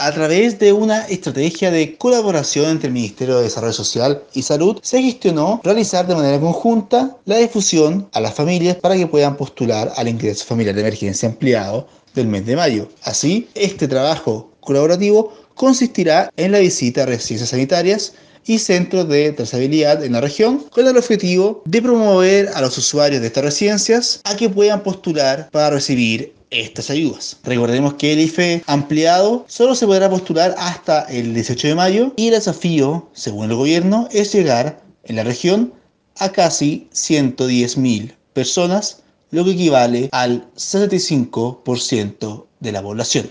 A través de una estrategia de colaboración entre el Ministerio de Desarrollo Social y Salud, se gestionó realizar de manera conjunta la difusión a las familias para que puedan postular al ingreso familiar de emergencia ampliado del mes de mayo. Así, este trabajo colaborativo consistirá en la visita a residencias sanitarias y centros de trazabilidad en la región con el objetivo de promover a los usuarios de estas residencias a que puedan postular para recibir estas ayudas. Recordemos que el IFE ampliado solo se podrá postular hasta el 18 de mayo y el desafío, según el gobierno, es llegar en la región a casi 110.000 personas, lo que equivale al 65% de la población.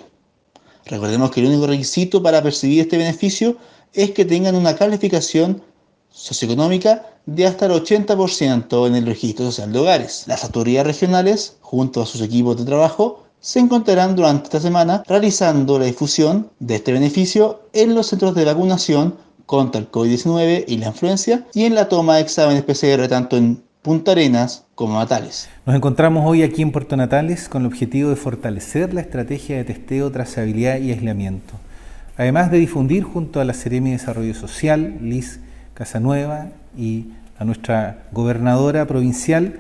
Recordemos que el único requisito para percibir este beneficio es que tengan una calificación socioeconómica de hasta el 80% en el registro social de hogares. Las autoridades regionales, junto a sus equipos de trabajo, se encontrarán durante esta semana realizando la difusión de este beneficio en los centros de vacunación contra el COVID-19 y la influencia y en la toma de exámenes PCR tanto en Punta Arenas como Natales. Nos encontramos hoy aquí en Puerto Natales con el objetivo de fortalecer la estrategia de testeo, trazabilidad y aislamiento. Además de difundir junto a la Seremi de Desarrollo Social, LIS, Nueva y a nuestra gobernadora provincial,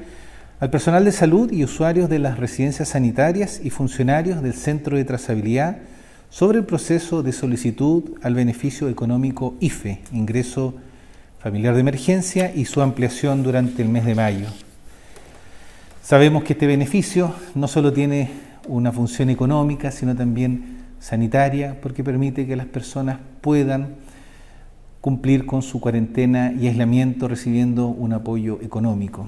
al personal de salud y usuarios de las residencias sanitarias y funcionarios del Centro de Trazabilidad sobre el proceso de solicitud al beneficio económico IFE, ingreso familiar de emergencia y su ampliación durante el mes de mayo. Sabemos que este beneficio no solo tiene una función económica, sino también sanitaria, porque permite que las personas puedan cumplir con su cuarentena y aislamiento recibiendo un apoyo económico.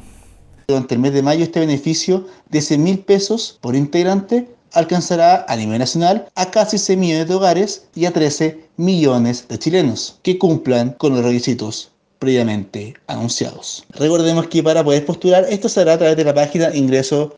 Durante el mes de mayo este beneficio de 100 mil pesos por integrante alcanzará a nivel nacional a casi 6 millones de hogares y a 13 millones de chilenos que cumplan con los requisitos previamente anunciados. Recordemos que para poder postular esto será a través de la página ingreso